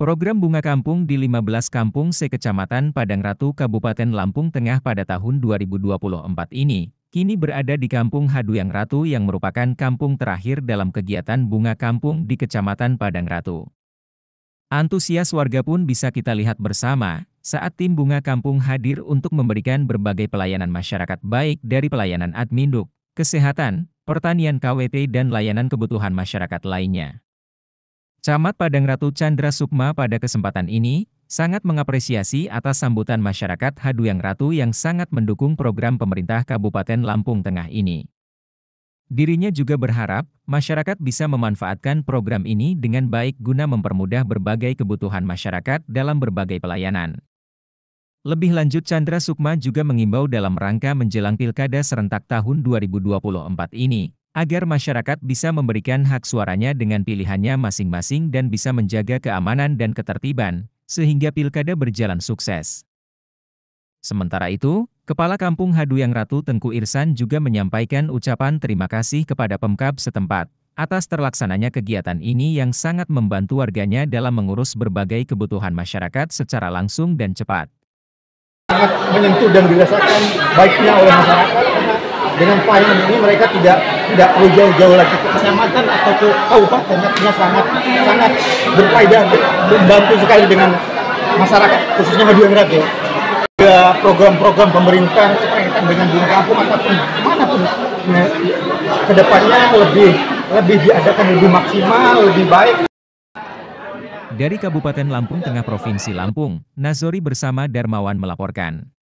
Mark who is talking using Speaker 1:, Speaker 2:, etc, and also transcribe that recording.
Speaker 1: Program Bunga Kampung di 15 kampung sekecamatan Padang Ratu Kabupaten Lampung Tengah pada tahun 2024 ini, kini berada di Kampung Haduyang Ratu yang merupakan kampung terakhir dalam kegiatan Bunga Kampung di Kecamatan Padang Ratu. Antusias warga pun bisa kita lihat bersama, saat tim Bunga Kampung hadir untuk memberikan berbagai pelayanan masyarakat baik dari pelayanan adminduk, kesehatan, pertanian KWT dan layanan kebutuhan masyarakat lainnya. Camat Padang Ratu Chandra Sukma pada kesempatan ini, sangat mengapresiasi atas sambutan masyarakat Haduyang Ratu yang sangat mendukung program pemerintah Kabupaten Lampung Tengah ini. Dirinya juga berharap, masyarakat bisa memanfaatkan program ini dengan baik guna mempermudah berbagai kebutuhan masyarakat dalam berbagai pelayanan. Lebih lanjut Chandra Sukma juga mengimbau dalam rangka menjelang pilkada serentak tahun 2024 ini, agar masyarakat bisa memberikan hak suaranya dengan pilihannya masing-masing dan bisa menjaga keamanan dan ketertiban, sehingga pilkada berjalan sukses. Sementara itu, Kepala Kampung Haduyang Ratu Tengku Irsan juga menyampaikan ucapan terima kasih kepada Pemkab setempat atas terlaksananya kegiatan ini yang sangat membantu warganya dalam mengurus berbagai kebutuhan masyarakat secara langsung dan cepat. Sangat menyentuh dan dirasakan baiknya oleh masyarakat dengan pelayanan ini mereka tidak tidak perlu jauh-jauh lagi ke kecamatan atau ke kabupaten punya sangat sangat berfaedah membantu sekali dengan masyarakat khususnya di Raja ada program-program pemerintah terkait dengan Bung Kampung ataupun manapun nah, kedepannya lebih lebih diadakan lebih maksimal lebih baik dari Kabupaten Lampung Tengah Provinsi Lampung, Nazori bersama Darmawan melaporkan.